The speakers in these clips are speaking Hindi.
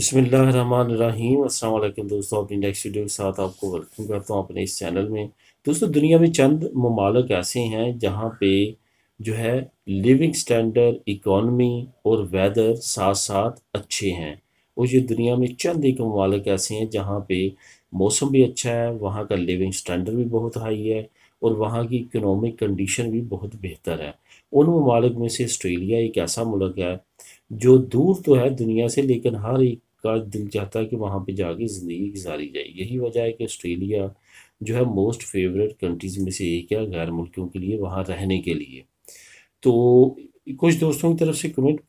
बसमीम अल्लाम दोस्तों अपनी नेक्स्ट वीडियो के साथ आपको वेलकम करता हूँ अपने इस चैनल में दोस्तों दुनिया में चंद ममालक ऐसे हैं जहाँ पे जो है लिविंग स्टैंडर्ड इकॉनमी और वेदर साथ साथ अच्छे हैं और ये दुनिया में चंद एक ममालक ऐसे हैं जहाँ पे मौसम भी अच्छा है वहाँ का लिविंग स्टैंडर्ड भी बहुत हाई है और वहाँ की इकोनॉमिक कंडीशन भी बहुत बेहतर है उन ममालक में से ऑस्ट्रेलिया एक ऐसा मुल्क है जो दूर तो है दुनिया से लेकिन हर एक का दिल चाहता है कि वहाँ पे जाके ज़िंदगी गुजारी जाए यही वजह है कि ऑस्ट्रेलिया जो है मोस्ट फेवरेट कंट्रीज़ में से एक है गैर मुल्कियों के लिए वहाँ रहने के लिए तो कुछ दोस्तों की तरफ से कमेंट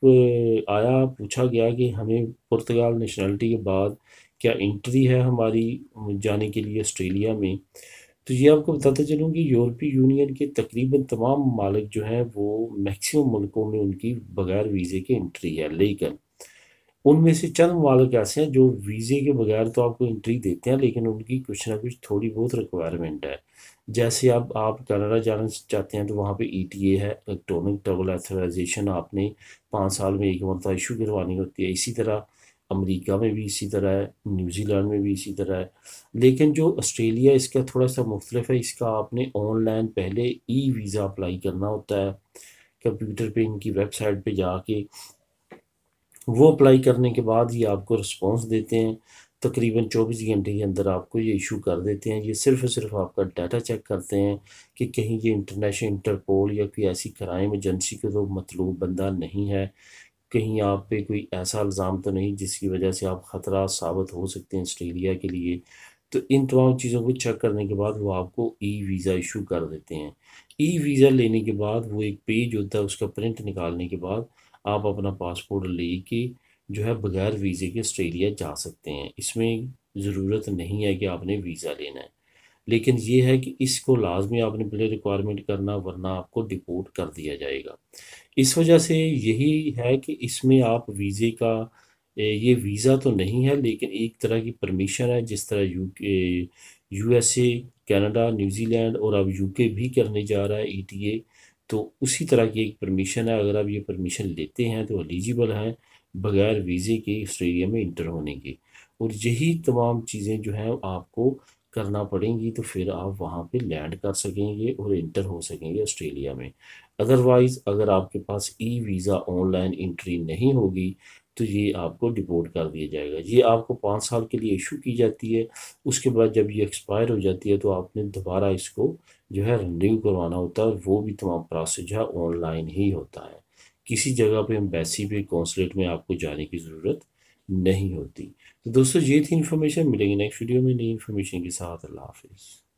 आया पूछा गया कि हमें पुर्तगाल नेशनलिटी के बाद क्या इंट्री है हमारी जाने के लिए ऑस्ट्रेलिया में तो ये आपको बताते चलूँ कि यूरोपीय यूनियन के तकरीबन तमाम मालिक जो हैं वो मैक्सिमम मुल्कों में उनकी बगैर वीज़े के इंट्री है लेकिन उनमें से चंद मालिक ऐसे हैं जो वीज़े के बगैर तो आपको इंट्री देते हैं लेकिन उनकी कुछ ना कुछ थोड़ी बहुत रिक्वायरमेंट है जैसे आप आप कनाडा जाना चाहते हैं तो वहाँ पे ईटीए e है इलेक्ट्रॉनिक ट्रेवल एथोराइजेशन आपने पाँच साल में एक मरतबा इशू करवानी होती है इसी तरह अमेरिका में भी इसी तरह है न्यूजीलैंड में भी इसी तरह है लेकिन जो ऑस्ट्रेलिया इसका थोड़ा सा मुख्तलिफ है इसका आपने ऑनलाइन पहले ई वीज़ा अप्लाई करना होता है कंप्यूटर पे इनकी वेबसाइट पे जाके वो अप्लाई करने के बाद ये आपको रिस्पॉन्स देते हैं तकरीबन 24 घंटे के अंदर आपको ये इशू कर देते हैं ये सिर्फ सिर्फ आपका डाटा चेक करते हैं कि कहीं ये इंटरनेशनल इंटरपोल या कोई ऐसी क्राइम एजेंसी के तो मतलूब बंदा नहीं है कहीं आप पे कोई ऐसा इल्ज़ाम तो नहीं जिसकी वजह से आप ख़तरा साबित हो सकते हैं आस्ट्रेलिया के लिए तो इन तमाम चीज़ों को चेक करने के बाद वो आपको ई वीज़ा इशू कर देते हैं ई वीज़ा लेने के बाद वो एक पेज होता है उसका प्रिंट निकालने के बाद आप अपना पासपोर्ट ले के जो है बगैर वीज़े के ऑस्ट्रेलिया जा सकते हैं इसमें ज़रूरत नहीं है कि आपने वीज़ा लेना है लेकिन ये है कि इसको लाजमी आपने पहले रिक्वायरमेंट करना वरना आपको डिपोर्ट कर दिया जाएगा इस वजह से यही है कि इसमें आप वीज़े का ये वीज़ा तो नहीं है लेकिन एक तरह की परमिशन है जिस तरह यू यूएसए कनाडा न्यूजीलैंड और अब यूके भी करने जा रहा है ईटीए e तो उसी तरह की एक परमिशन है अगर आप ये परमिशन लेते हैं तो एलिजिबल हैं बगैर वीज़े के ऑस्ट्रेलिया में इंटर होने के और यही तमाम चीज़ें जो हैं आपको करना पड़ेंगी तो फिर आप वहाँ पे लैंड कर सकेंगे और इंटर हो सकेंगे ऑस्ट्रेलिया में अदरवाइज़ अगर आपके पास ई वीज़ा ऑनलाइन इंट्री नहीं होगी तो ये आपको डिपोर्ट कर दिया जाएगा ये आपको पाँच साल के लिए इशू की जाती है उसके बाद जब ये एक्सपायर हो जाती है तो आपने दोबारा इसको जो है रिन्यू करवाना होता है और वो भी तमाम प्रोसेस जो है ऑनलाइन ही होता है किसी जगह पे एम्बेसी पे कौंसलेट में आपको जाने की ज़रूरत नहीं होती तो दोस्तों ये थी इन्फॉर्मेशन मिलेगी नेक्स्ट वीडियो में नई इन्फॉर्मेशन के साथ अल्लाह हाफिज़